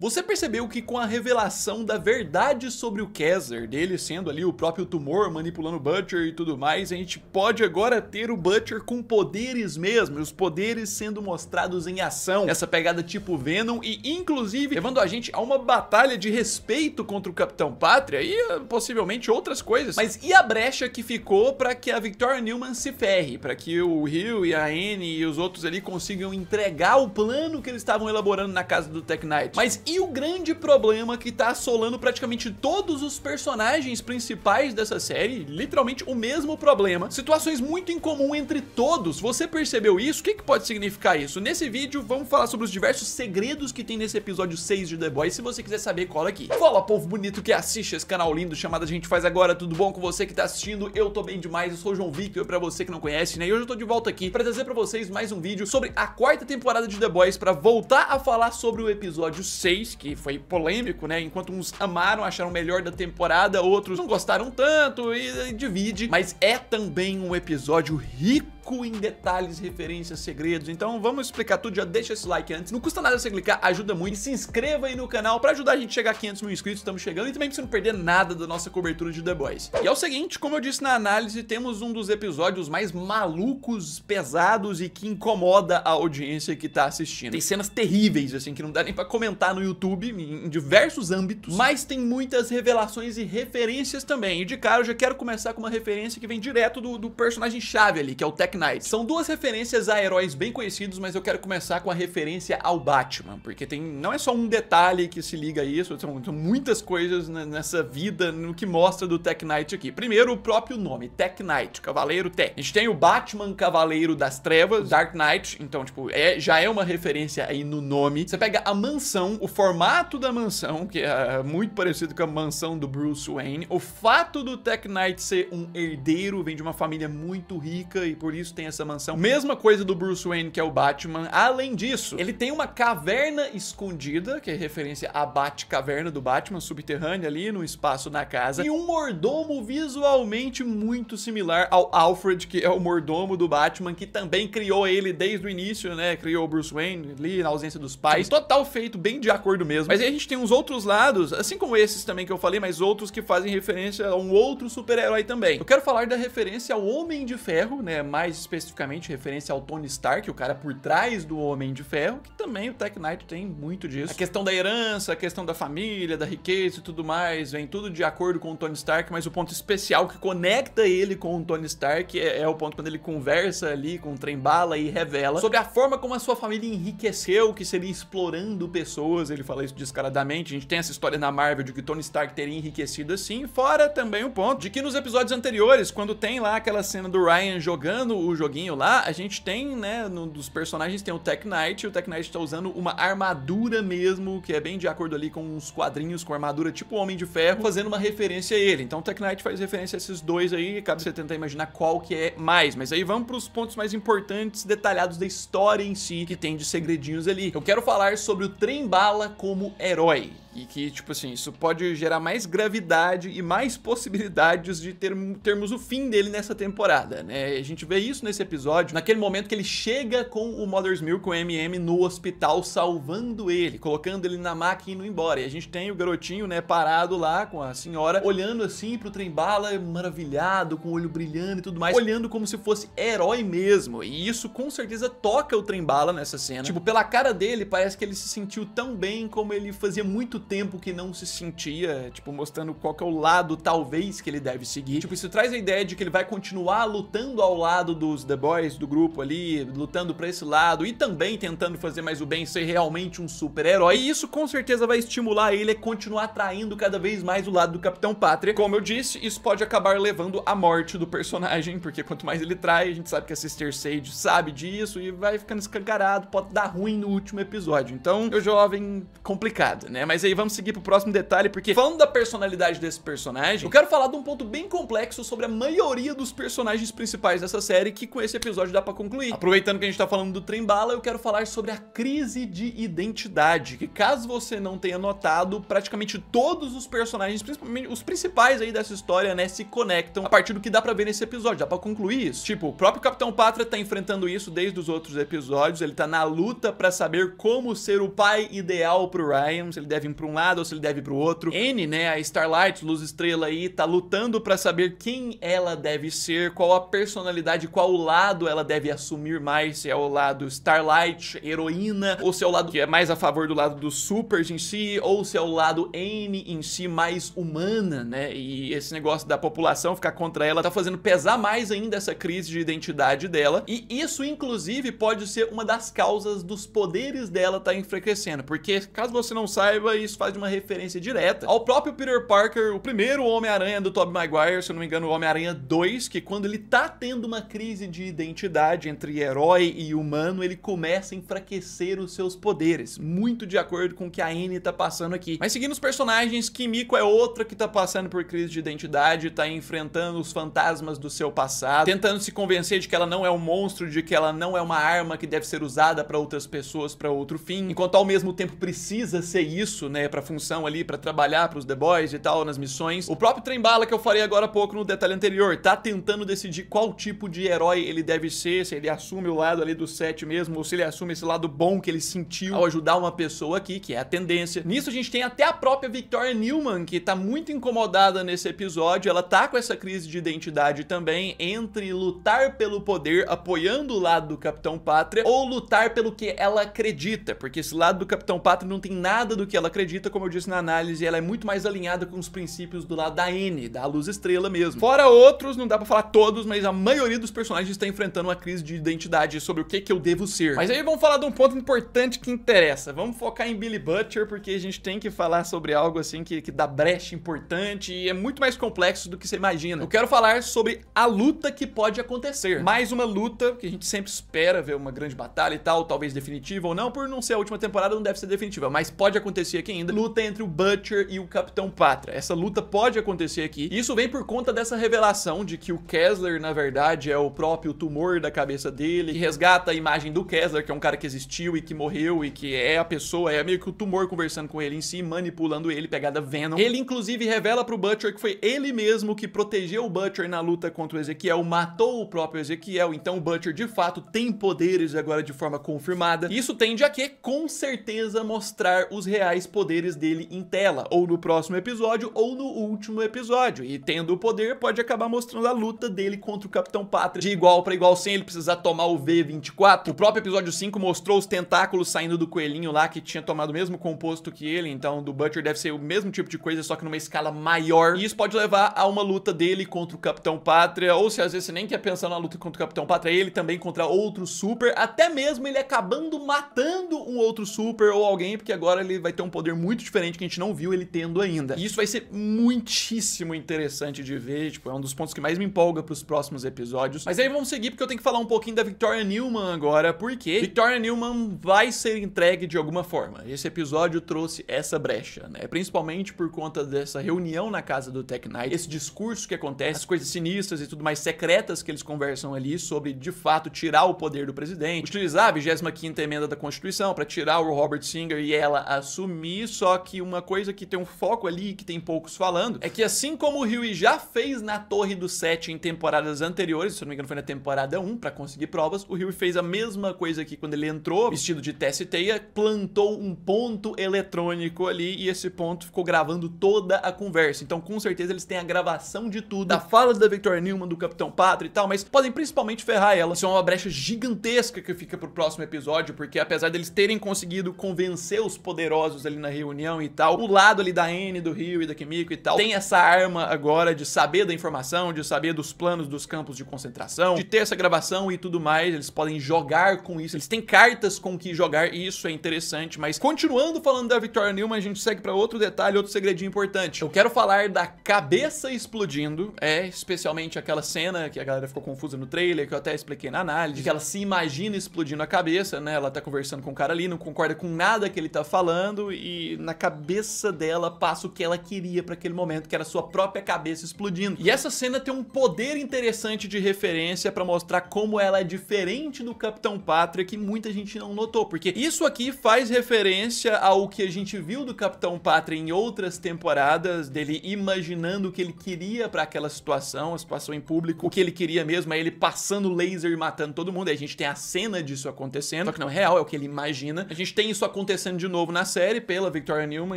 Você percebeu que com a revelação da verdade sobre o Kessler, dele sendo ali o próprio tumor manipulando o Butcher e tudo mais, a gente pode agora ter o Butcher com poderes mesmo, os poderes sendo mostrados em ação, essa pegada tipo Venom e inclusive levando a gente a uma batalha de respeito contra o Capitão Pátria e ah, possivelmente outras coisas. Mas e a brecha que ficou para que a Victoria Newman se ferre, para que o Hill e a Anne e os outros ali consigam entregar o plano que eles estavam elaborando na casa do Tech Knight? Mas e o grande problema que tá assolando praticamente todos os personagens principais dessa série, literalmente o mesmo problema. Situações muito incomum entre todos. Você percebeu isso? O que, que pode significar isso? Nesse vídeo, vamos falar sobre os diversos segredos que tem nesse episódio 6 de The Boys. Se você quiser saber, cola aqui. Fala, povo bonito que assiste esse canal lindo chamado A Gente Faz Agora. Tudo bom com você que tá assistindo? Eu tô bem demais. Eu sou o João Victor, pra você que não conhece, né? E hoje eu tô de volta aqui pra trazer pra vocês mais um vídeo sobre a quarta temporada de The Boys, pra voltar a falar sobre o episódio 6 3, que foi polêmico, né? Enquanto uns amaram, acharam melhor da temporada, outros não gostaram tanto e, e divide. Mas é também um episódio rico em detalhes, referências, segredos. Então vamos explicar tudo, já deixa esse like antes. Não custa nada você clicar, ajuda muito. E se inscreva aí no canal pra ajudar a gente a chegar a 500 mil inscritos, estamos chegando. E também pra você não perder nada da nossa cobertura de The Boys. E é o seguinte, como eu disse na análise, temos um dos episódios mais malucos, pesados e que incomoda a audiência que tá assistindo. Tem cenas terríveis, assim, que não dá nem pra comentar no YouTube, em diversos âmbitos. Mas tem muitas revelações e referências também. E de cara eu já quero começar com uma referência que vem direto do, do personagem-chave ali, que é o técnico. Knight. São duas referências a heróis bem conhecidos, mas eu quero começar com a referência ao Batman, porque tem não é só um detalhe que se liga a isso, são, são muitas coisas nessa vida no que mostra do Tech Knight aqui. Primeiro, o próprio nome, Tech Knight, Cavaleiro Tech. A gente tem o Batman Cavaleiro das Trevas, Dark Knight, então, tipo, é, já é uma referência aí no nome. Você pega a mansão, o formato da mansão, que é, é muito parecido com a mansão do Bruce Wayne, o fato do Tech Knight ser um herdeiro, vem de uma família muito rica e por isso isso, tem essa mansão. Mesma coisa do Bruce Wayne, que é o Batman. Além disso, ele tem uma caverna escondida, que é referência à Batcaverna do Batman, subterrânea ali, no espaço na casa. E um mordomo visualmente muito similar ao Alfred, que é o mordomo do Batman, que também criou ele desde o início, né? Criou o Bruce Wayne ali, na ausência dos pais. Tipo, total feito, bem de acordo mesmo. Mas aí a gente tem uns outros lados, assim como esses também que eu falei, mas outros que fazem referência a um outro super-herói também. Eu quero falar da referência ao Homem de Ferro, né? Mais mais especificamente referência ao Tony Stark, o cara por trás do Homem de Ferro, que também o Tech Knight tem muito disso. A questão da herança, a questão da família, da riqueza e tudo mais, vem tudo de acordo com o Tony Stark, mas o ponto especial que conecta ele com o Tony Stark é, é o ponto quando ele conversa ali com o Trembala e revela sobre a forma como a sua família enriqueceu, que seria explorando pessoas, ele fala isso descaradamente. A gente tem essa história na Marvel de que Tony Stark teria enriquecido assim, fora também o ponto de que nos episódios anteriores, quando tem lá aquela cena do Ryan jogando o joguinho lá, a gente tem, né, no, dos personagens tem o Tech Knight, o Tech Knight tá usando uma armadura mesmo, que é bem de acordo ali com uns quadrinhos com armadura tipo Homem de Ferro, fazendo uma referência a ele. Então o Tech Knight faz referência a esses dois aí, cabe você tentar imaginar qual que é mais, mas aí vamos pros pontos mais importantes, detalhados da história em si, que tem de segredinhos ali. Eu quero falar sobre o Trem Bala como herói. E que, tipo assim, isso pode gerar mais gravidade e mais possibilidades de ter, termos o fim dele nessa temporada, né? A gente vê isso nesse episódio, naquele momento que ele chega com o Mother's Milk, o MM, no hospital, salvando ele, colocando ele na máquina e indo embora. E a gente tem o garotinho, né, parado lá com a senhora, olhando assim pro trem-bala, maravilhado, com o olho brilhando e tudo mais, olhando como se fosse herói mesmo. E isso com certeza toca o trem-bala nessa cena. Tipo, pela cara dele, parece que ele se sentiu tão bem como ele fazia muito tempo que não se sentia, tipo, mostrando qual que é o lado, talvez, que ele deve seguir. Tipo, isso traz a ideia de que ele vai continuar lutando ao lado dos The Boys, do grupo ali, lutando pra esse lado e também tentando fazer mais o bem, ser realmente um super-herói. E isso com certeza vai estimular ele a continuar atraindo cada vez mais o lado do Capitão Pátria. Como eu disse, isso pode acabar levando à morte do personagem, porque quanto mais ele trai, a gente sabe que a Sister Sage sabe disso e vai ficando escancarado, pode dar ruim no último episódio. Então, o jovem complicado, né? Mas é vamos seguir pro próximo detalhe, porque falando da personalidade desse personagem, eu quero falar de um ponto bem complexo sobre a maioria dos personagens principais dessa série, que com esse episódio dá pra concluir. Aproveitando que a gente tá falando do trem bala, eu quero falar sobre a crise de identidade, que caso você não tenha notado, praticamente todos os personagens, principalmente os principais aí dessa história, né, se conectam a partir do que dá pra ver nesse episódio, dá pra concluir isso. Tipo, o próprio Capitão Pátria tá enfrentando isso desde os outros episódios, ele tá na luta pra saber como ser o pai ideal pro Ryan, se ele deve para um lado ou se ele deve para o outro. N, né, a Starlight, luz estrela aí, tá lutando para saber quem ela deve ser, qual a personalidade, qual lado ela deve assumir mais, se é o lado Starlight, heroína, ou se é o lado que é mais a favor do lado dos supers em si, ou se é o lado N em si mais humana, né? E esse negócio da população ficar contra ela tá fazendo pesar mais ainda essa crise de identidade dela. E isso, inclusive, pode ser uma das causas dos poderes dela tá enfraquecendo, porque caso você não saiba, isso faz uma referência direta ao próprio Peter Parker, o primeiro Homem-Aranha do Tobey Maguire, se eu não me engano, o Homem-Aranha 2, que quando ele tá tendo uma crise de identidade entre herói e humano, ele começa a enfraquecer os seus poderes, muito de acordo com o que a Anne tá passando aqui. Mas seguindo os personagens, Kimiko é outra que tá passando por crise de identidade, tá enfrentando os fantasmas do seu passado, tentando se convencer de que ela não é um monstro, de que ela não é uma arma que deve ser usada para outras pessoas para outro fim, enquanto ao mesmo tempo precisa ser isso, né? né, pra função ali, pra trabalhar pros The Boys e tal, nas missões. O próprio trem-bala que eu falei agora há pouco no detalhe anterior, tá tentando decidir qual tipo de herói ele deve ser, se ele assume o lado ali do set mesmo, ou se ele assume esse lado bom que ele sentiu ao ajudar uma pessoa aqui, que é a tendência. Nisso a gente tem até a própria Victoria Newman, que tá muito incomodada nesse episódio, ela tá com essa crise de identidade também, entre lutar pelo poder, apoiando o lado do Capitão Pátria, ou lutar pelo que ela acredita, porque esse lado do Capitão Pátria não tem nada do que ela acredita, acredita, como eu disse na análise, ela é muito mais alinhada com os princípios do lado da N, da luz estrela mesmo. Fora outros, não dá pra falar todos, mas a maioria dos personagens está enfrentando uma crise de identidade sobre o que, que eu devo ser. Mas aí vamos falar de um ponto importante que interessa. Vamos focar em Billy Butcher, porque a gente tem que falar sobre algo assim que, que dá brecha importante e é muito mais complexo do que você imagina. Eu quero falar sobre a luta que pode acontecer. Mais uma luta que a gente sempre espera ver uma grande batalha e tal, talvez definitiva ou não, por não ser a última temporada, não deve ser definitiva, mas pode acontecer aqui ainda, luta entre o Butcher e o Capitão Patra. Essa luta pode acontecer aqui. Isso vem por conta dessa revelação de que o Kessler, na verdade, é o próprio tumor da cabeça dele, que resgata a imagem do Kessler, que é um cara que existiu e que morreu e que é a pessoa, é meio que o tumor conversando com ele em si, manipulando ele, pegada Venom. Ele, inclusive, revela pro Butcher que foi ele mesmo que protegeu o Butcher na luta contra o Ezequiel, matou o próprio Ezequiel, então o Butcher, de fato, tem poderes agora de forma confirmada. Isso tende a que, com certeza, mostrar os reais poderes poderes dele em tela, ou no próximo episódio, ou no último episódio. E tendo o poder, pode acabar mostrando a luta dele contra o Capitão Pátria de igual para igual, sem ele precisar tomar o V24. O próprio episódio 5 mostrou os tentáculos saindo do coelhinho lá, que tinha tomado o mesmo composto que ele, então do Butcher deve ser o mesmo tipo de coisa, só que numa escala maior. E isso pode levar a uma luta dele contra o Capitão Pátria, ou se às vezes você nem quer pensar na luta contra o Capitão Pátria, ele também contra outro super, até mesmo ele acabando matando um outro super ou alguém, porque agora ele vai ter um poder muito diferente que a gente não viu ele tendo ainda. E isso vai ser muitíssimo interessante de ver, tipo, é um dos pontos que mais me empolga pros próximos episódios. Mas aí vamos seguir porque eu tenho que falar um pouquinho da Victoria Newman agora, porque Victoria Newman vai ser entregue de alguma forma. Esse episódio trouxe essa brecha, né? Principalmente por conta dessa reunião na casa do Tech Knight, esse discurso que acontece, as coisas sinistras e tudo mais secretas que eles conversam ali sobre, de fato, tirar o poder do presidente, utilizar a 25 emenda da Constituição para tirar o Robert Singer e ela assumir só que uma coisa que tem um foco ali, que tem poucos falando, é que assim como o Rui já fez na Torre do Sete em temporadas anteriores, se não me engano foi na temporada 1 para conseguir provas, o Rui fez a mesma coisa aqui quando ele entrou, vestido de Teia plantou um ponto eletrônico ali e esse ponto ficou gravando toda a conversa. Então com certeza eles têm a gravação de tudo, da fala da Victoria Newman, do Capitão Pátria e tal, mas podem principalmente ferrar ela. Isso é uma brecha gigantesca que fica pro próximo episódio, porque apesar deles terem conseguido convencer os poderosos ali na na reunião e tal, o lado ali da N, do Rio e da Kimiko e tal, tem essa arma agora de saber da informação, de saber dos planos dos campos de concentração, de ter essa gravação e tudo mais, eles podem jogar com isso, eles têm cartas com que jogar e isso é interessante, mas continuando falando da Victoria Newman, a gente segue para outro detalhe, outro segredinho importante. Eu quero falar da cabeça explodindo, é especialmente aquela cena que a galera ficou confusa no trailer, que eu até expliquei na análise, que ela se imagina explodindo a cabeça, né? Ela tá conversando com o cara ali, não concorda com nada que ele tá falando e na cabeça dela passa o que ela queria para aquele momento, que era sua própria cabeça explodindo. E essa cena tem um poder interessante de referência para mostrar como ela é diferente do Capitão Pátria que muita gente não notou, porque isso aqui faz referência ao que a gente viu do Capitão Pátria em outras temporadas, dele imaginando o que ele queria para aquela situação, a situação em público, o que ele queria mesmo, é ele passando laser e matando todo mundo. E a gente tem a cena disso acontecendo, só que não é real, é o que ele imagina. A gente tem isso acontecendo de novo na série pela modelo, Victoria Newman,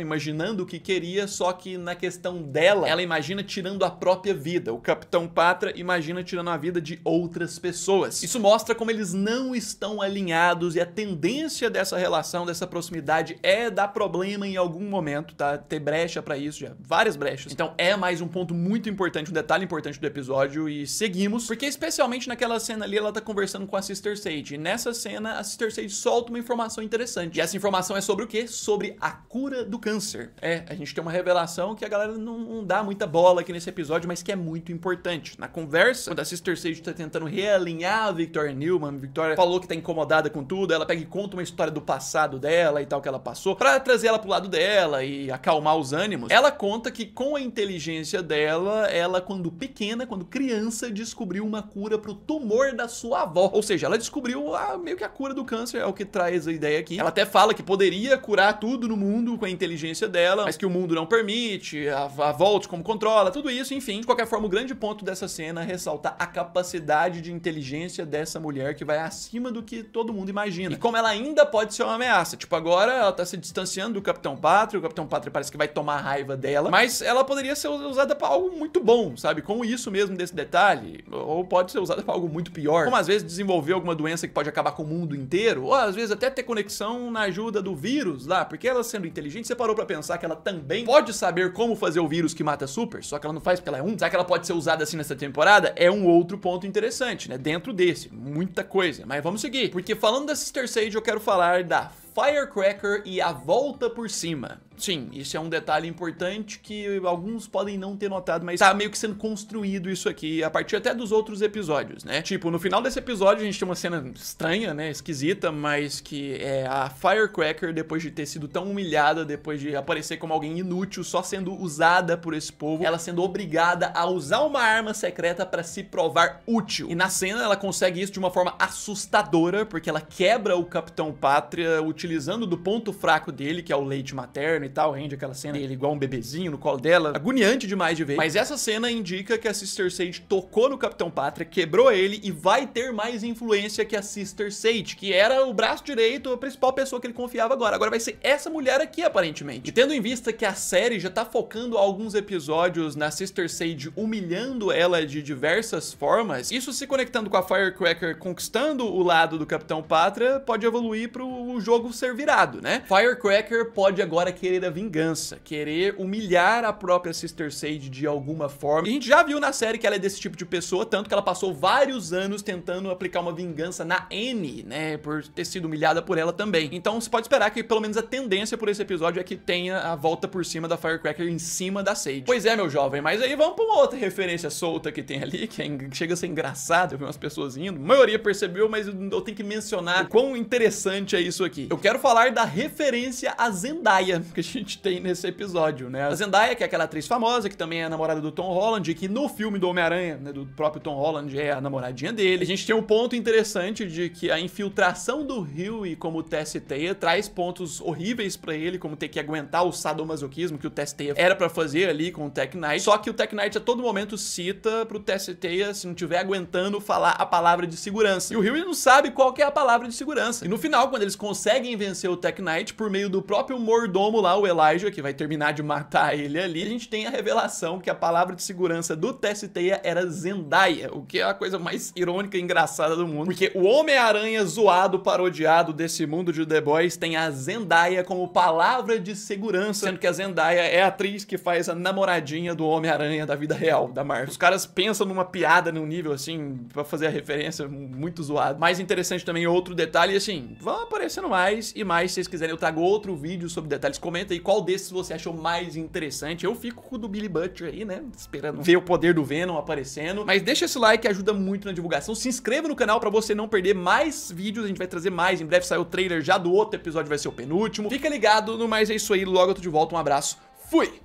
imaginando o que queria, só que na questão dela, ela imagina tirando a própria vida. O Capitão Patra imagina tirando a vida de outras pessoas. Isso mostra como eles não estão alinhados e a tendência dessa relação, dessa proximidade é dar problema em algum momento, tá? Ter brecha para isso, já várias brechas. Então é mais um ponto muito importante, um detalhe importante do episódio e seguimos, porque especialmente naquela cena ali ela tá conversando com a Sister Sage. E nessa cena a Sister Sage solta uma informação interessante. E essa informação é sobre o quê? Sobre a cura do câncer. É, a gente tem uma revelação que a galera não, não dá muita bola aqui nesse episódio, mas que é muito importante. Na conversa, quando a Sister Sage tá tentando realinhar a Victoria Newman, Victoria falou que tá incomodada com tudo, ela pega e conta uma história do passado dela e tal que ela passou, para trazer ela pro lado dela e acalmar os ânimos. Ela conta que com a inteligência dela, ela quando pequena, quando criança, descobriu uma cura pro tumor da sua avó. Ou seja, ela descobriu a, meio que a cura do câncer, é o que traz a ideia aqui. Ela até fala que poderia curar tudo no mundo mundo com a inteligência dela, mas que o mundo não permite, a, a como controla, tudo isso, enfim. De qualquer forma, o grande ponto dessa cena é ressaltar a capacidade de inteligência dessa mulher que vai acima do que todo mundo imagina. E como ela ainda pode ser uma ameaça. Tipo, agora ela tá se distanciando do Capitão Pátria, o Capitão Pátria parece que vai tomar raiva dela, mas ela poderia ser usada para algo muito bom, sabe? Como isso mesmo desse detalhe, ou pode ser usada para algo muito pior. Como às vezes desenvolver alguma doença que pode acabar com o mundo inteiro, ou às vezes até ter conexão na ajuda do vírus lá, porque ela sendo sendo inteligente, você parou para pensar que ela também pode saber como fazer o vírus que mata super, só que ela não faz porque ela é um. Será que ela pode ser usada assim nessa temporada? É um outro ponto interessante, né? Dentro desse, muita coisa. Mas vamos seguir, porque falando da Sister Sage, eu quero falar da Firecracker e a volta por cima. Sim, isso é um detalhe importante que alguns podem não ter notado, mas tá meio que sendo construído isso aqui a partir até dos outros episódios, né? Tipo, no final desse episódio a gente tem uma cena estranha, né? Esquisita, mas que é a Firecracker, depois de ter sido tão humilhada, depois de aparecer como alguém inútil, só sendo usada por esse povo, ela sendo obrigada a usar uma arma secreta para se provar útil. E na cena ela consegue isso de uma forma assustadora, porque ela quebra o Capitão Pátria, o utilizando do ponto fraco dele, que é o leite materno e tal, rende aquela cena dele igual um bebezinho no colo dela, agoniante demais de ver. Mas essa cena indica que a Sister Sage tocou no Capitão Pátria, quebrou ele e vai ter mais influência que a Sister Sage, que era o braço direito, a principal pessoa que ele confiava agora. Agora vai ser essa mulher aqui, aparentemente. E tendo em vista que a série já tá focando alguns episódios na Sister Sage humilhando ela de diversas formas, isso se conectando com a Firecracker conquistando o lado do Capitão Pátria, pode evoluir pro jogo ser virado, né? Firecracker pode agora querer a vingança, querer humilhar a própria Sister Sage de alguma forma. E a gente já viu na série que ela é desse tipo de pessoa, tanto que ela passou vários anos tentando aplicar uma vingança na N, né? Por ter sido humilhada por ela também. Então você pode esperar que pelo menos a tendência por esse episódio é que tenha a volta por cima da Firecracker em cima da Sage. Pois é, meu jovem, mas aí vamos pra uma outra referência solta que tem ali, que é chega a ser engraçado, eu vi umas pessoas indo. A maioria percebeu, mas eu tenho que mencionar o quão interessante é isso aqui. Eu quero falar da referência a Zendaya que a gente tem nesse episódio, né? A Zendaya, que é aquela atriz famosa, que também é namorada do Tom Holland, que no filme do Homem-Aranha, né, do próprio Tom Holland, é a namoradinha dele. A gente tem um ponto interessante de que a infiltração do e como TST traz pontos horríveis para ele, como ter que aguentar o sadomasoquismo que o TST era para fazer ali com o Tech Knight. Só que o Tech Knight a todo momento cita pro TST se não tiver aguentando falar a palavra de segurança. E o Huey não sabe qual que é a palavra de segurança. E no final, quando eles conseguem quem venceu o Tech Knight por meio do próprio mordomo lá, o Elijah, que vai terminar de matar ele ali. A gente tem a revelação que a palavra de segurança do TST era Zendaya, o que é a coisa mais irônica e engraçada do mundo, porque o Homem-Aranha zoado, parodiado desse mundo de The Boys tem a Zendaya como palavra de segurança, sendo que a Zendaya é a atriz que faz a namoradinha do Homem-Aranha da vida real, da Marvel. Os caras pensam numa piada num nível assim, para fazer a referência muito zoado. Mais interessante também outro detalhe, assim, vão aparecendo mais mais e mais. Se vocês quiserem, eu trago outro vídeo sobre detalhes. Comenta aí qual desses você achou mais interessante. Eu fico com o do Billy Butcher aí, né? Esperando ver o poder do Venom aparecendo. Mas deixa esse like, ajuda muito na divulgação. Se inscreva no canal pra você não perder mais vídeos. A gente vai trazer mais. Em breve saiu o trailer já do outro episódio, vai ser o penúltimo. Fica ligado, no mais é isso aí. Logo eu tô de volta. Um abraço. Fui!